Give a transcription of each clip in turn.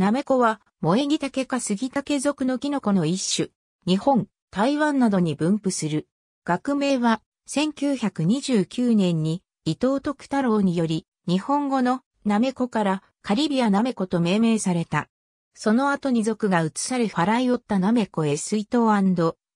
なめこは、萌木竹か杉竹属のキノコの一種。日本、台湾などに分布する。学名は、1929年に伊藤徳太郎により、日本語のなめこからカリビアなめこと命名された。その後に族が移され払いおったなめこへ水筒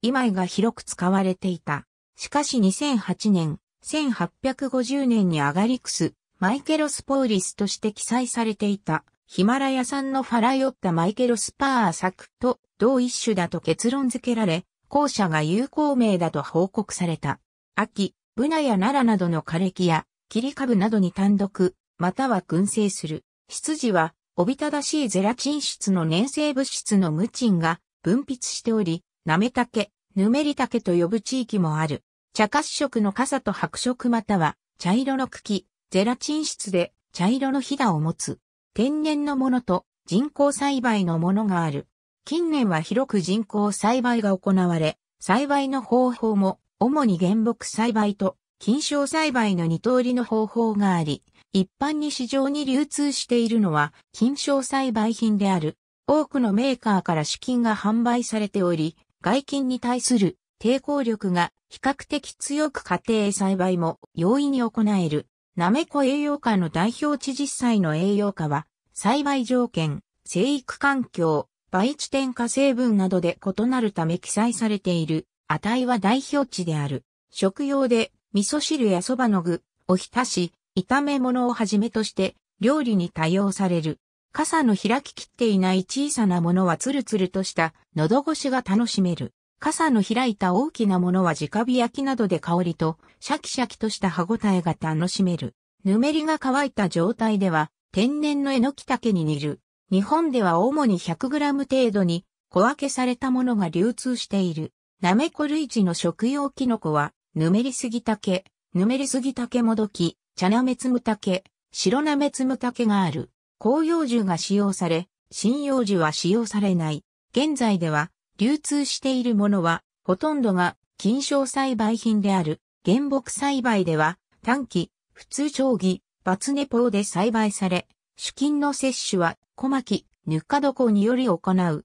今井が広く使われていた。しかし2008年、1850年にアガリクス、マイケロスポーリスとして記載されていたヒマラヤ産のファラヨッタマイケロスパー作と同一種だと結論付けられ、後者が有効名だと報告された。秋、ブナやナラなどの枯れ木や、切り株などに単独、または群生する。執事は、おびただしいゼラチン質の粘性物質のムチンが分泌しており、なめたけ、ぬめりたけと呼ぶ地域もある。茶褐色の傘と白色または茶色の茎、ゼラチン質で茶色のひだを持つ。天然のものと人工栽培のものがある。近年は広く人工栽培が行われ、栽培の方法も主に原木栽培と菌床栽培の二通りの方法があり、一般に市場に流通しているのは菌床栽培品である。多くのメーカーから資金が販売されており、外菌に対する抵抗力が比較的強く家庭栽培も容易に行える。なめこ栄養価の代表値実際の栄養価は、栽培条件、生育環境、培地点化成分などで異なるため記載されている値は代表値である。食用で味噌汁やそばの具、おひたし、炒め物をはじめとして料理に多用される。傘の開ききっていない小さなものはツルツルとした喉越しが楽しめる。傘の開いた大きなものは直火焼きなどで香りとシャキシャキとした歯ごたえが楽しめる。ぬめりが乾いた状態では天然のえのき竹に煮る。日本では主に 100g 程度に小分けされたものが流通している。なめこ類似の食用キノコは、ぬめりすぎ竹、ぬめりすぎ竹もどき、茶なめつむ竹、白なめつむ竹がある。紅葉樹が使用され、針葉樹は使用されない。現在では、流通しているものは、ほとんどが金賞栽培品である。原木栽培では、短期、普通長期、バツネポーで栽培され、主菌の摂取は、小巻、ぬか床により行う。原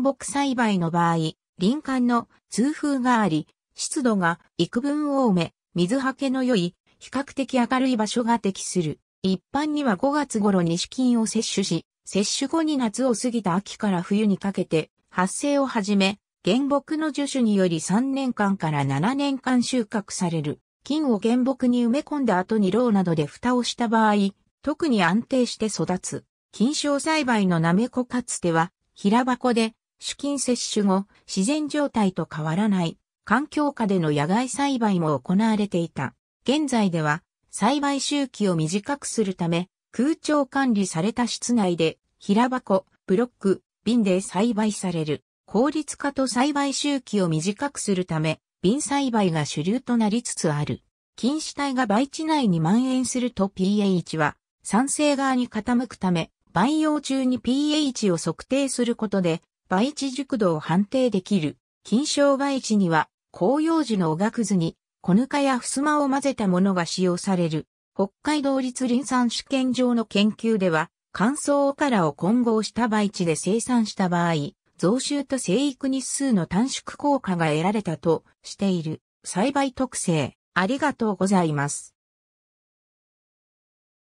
木栽培の場合、林間の通風があり、湿度が幾分多め、水はけの良い、比較的明るい場所が適する。一般には5月頃に主菌を摂取し、摂取後に夏を過ぎた秋から冬にかけて、発生をはじめ、原木の樹種により3年間から7年間収穫される。菌を原木に埋め込んだ後にローなどで蓋をした場合、特に安定して育つ。菌床栽培のナメコかつては、平箱で、主菌摂取後、自然状態と変わらない、環境下での野外栽培も行われていた。現在では、栽培周期を短くするため、空調管理された室内で、平箱、ブロック、瓶で栽培される。効率化と栽培周期を短くするため、瓶栽培が主流となりつつある。菌糸体が培地内に蔓延すると pH は酸性側に傾くため、培養中に pH を測定することで、培地熟度を判定できる。菌床培地には、紅葉樹のおがくずに、小ぬかや襖を混ぜたものが使用される。北海道立林産試験場の研究では、乾燥おからを混合した培地で生産した場合、増収と生育日数の短縮効果が得られたとしている栽培特性。ありがとうございます。